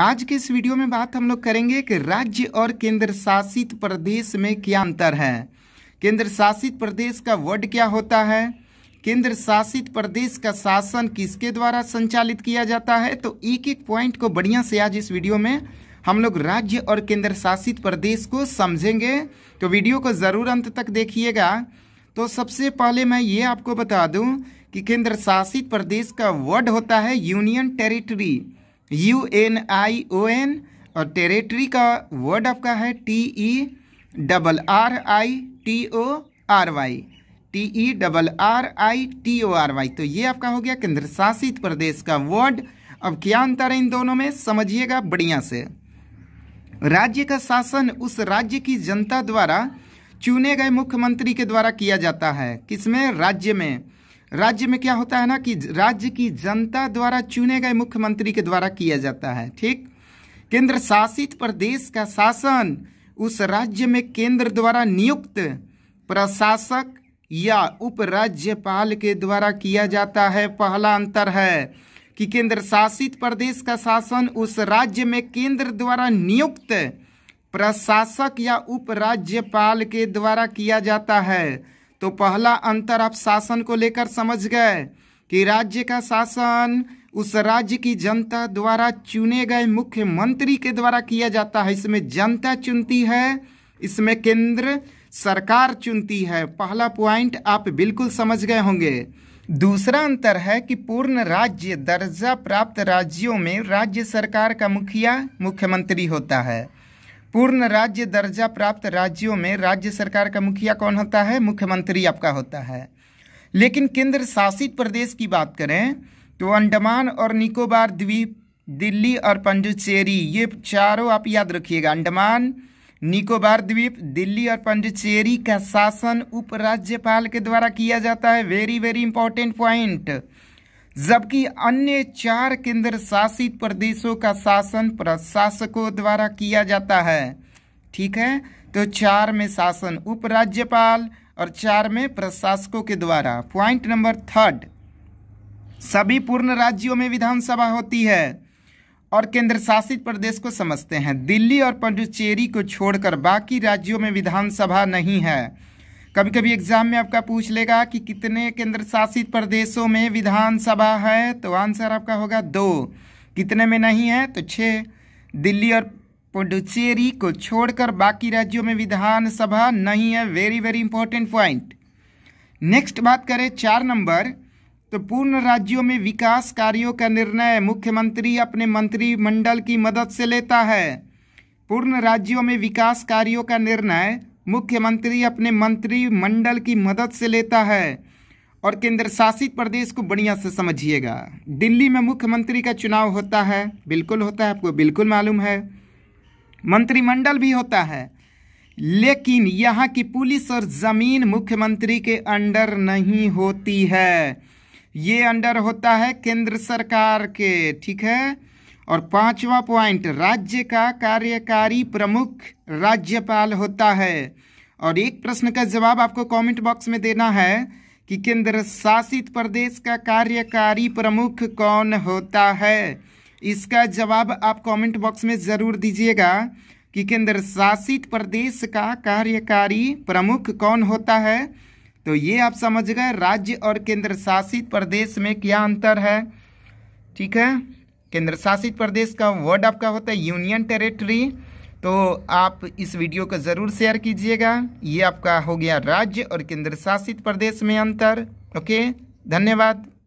आज के इस वीडियो में बात हम लोग करेंगे कि राज्य और केंद्र शासित प्रदेश में क्या अंतर है केंद्र शासित प्रदेश का वर्ड क्या होता है केंद्र शासित प्रदेश का शासन किसके द्वारा संचालित किया जाता है तो एक एक पॉइंट को बढ़िया से आज इस वीडियो में हम लोग राज्य और केंद्र शासित प्रदेश को समझेंगे तो वीडियो को ज़रूर अंत तक देखिएगा तो सबसे पहले मैं ये आपको बता दूं कि केंद्र शासित प्रदेश का वर्ड होता है union territory U N I O N और टेरेटरी का वर्ड आपका है T E double R I T O R Y T E double R I T O R Y तो ये आपका हो गया केंद्र शासित प्रदेश का वर्ड अब क्या अंतर है इन दोनों में समझिएगा बढ़िया से राज्य का शासन उस राज्य की जनता द्वारा चुने गए मुख्यमंत्री के द्वारा किया जाता है किसमें राज्य में राज्य में क्या होता है ना कि राज्य की जनता द्वारा चुने गए मुख्यमंत्री के द्वारा किया जाता है ठीक केंद्र शासित प्रदेश का शासन उस राज्य में केंद्र द्वारा नियुक्त प्रशासक या उपराज्यपाल के द्वारा किया जाता है पहला अंतर है कि केंद्र शासित प्रदेश का शासन उस राज्य में केंद्र द्वारा नियुक्त प्रशासक या उपराज्यपाल के द्वारा किया जाता है तो पहला अंतर आप शासन को लेकर समझ गए कि राज्य का शासन उस राज्य की जनता द्वारा चुने गए मुख्यमंत्री के द्वारा किया जाता है इसमें जनता चुनती है इसमें केंद्र सरकार चुनती है पहला पॉइंट आप बिल्कुल समझ गए होंगे दूसरा अंतर है कि पूर्ण राज्य दर्जा प्राप्त राज्यों में राज्य सरकार का मुखिया मुख्यमंत्री होता है पूर्ण राज्य दर्जा प्राप्त राज्यों में राज्य सरकार का मुखिया कौन होता है मुख्यमंत्री आपका होता है लेकिन केंद्र शासित प्रदेश की बात करें तो अंडमान और निकोबार द्वीप दिल्ली और पंडुचेरी ये चारों आप याद रखिएगा अंडमान निकोबार द्वीप दिल्ली और पंडुचेरी का शासन उपराज्यपाल के द्वारा किया जाता है वेरी वेरी इंपॉर्टेंट पॉइंट जबकि अन्य चार केंद्र शासित प्रदेशों का शासन प्रशासकों द्वारा किया जाता है ठीक है तो चार में शासन उपराज्यपाल और चार में प्रशासकों के द्वारा पॉइंट नंबर थर्ड सभी पूर्ण राज्यों में विधानसभा होती है और केंद्र शासित प्रदेश को समझते हैं दिल्ली और पंडुचेरी को छोड़कर बाकी राज्यों में विधानसभा नहीं है कभी कभी एग्जाम में आपका पूछ लेगा कि कितने केंद्र शासित प्रदेशों में विधानसभा है तो आंसर आपका होगा दो कितने में नहीं है तो छः दिल्ली और पुडुचेरी को छोड़कर बाकी राज्यों में विधानसभा नहीं है very very important point next बात करें चार नंबर तो पूर्ण राज्यों में विकास कार्यों का निर्णय मुख्यमंत्री अपने मंत्रिमंडल की मदद से लेता है पूर्ण राज्यों में विकास कार्यों का निर्णय मुख्यमंत्री अपने मंत्रिमंडल की मदद से लेता है और केंद्र शासित प्रदेश को बढ़िया से समझिएगा दिल्ली में मुख्यमंत्री का चुनाव होता है बिल्कुल होता है आपको बिल्कुल मालूम है मंत्रिमंडल भी होता है लेकिन यहाँ की पुलिस और ज़मीन मुख्यमंत्री के अंडर नहीं होती है ये अंडर होता है केंद्र सरकार के ठीक है और पांचवा पॉइंट राज्य का कार्यकारी प्रमुख राज्यपाल होता है और एक प्रश्न का जवाब आपको कमेंट बॉक्स में देना है कि केंद्र शासित प्रदेश का कार्यकारी प्रमुख कौन होता है इसका जवाब आप कमेंट बॉक्स में ज़रूर दीजिएगा कि केंद्र शासित प्रदेश का कार्यकारी प्रमुख कौन होता है तो ये आप समझ गए राज्य और केंद्र शासित प्रदेश में क्या अंतर है ठीक है केंद्र शासित प्रदेश का वर्ड आपका होता है यूनियन टेरिटरी तो आप इस वीडियो को ज़रूर शेयर कीजिएगा ये आपका हो गया राज्य और केंद्र शासित प्रदेश में अंतर ओके धन्यवाद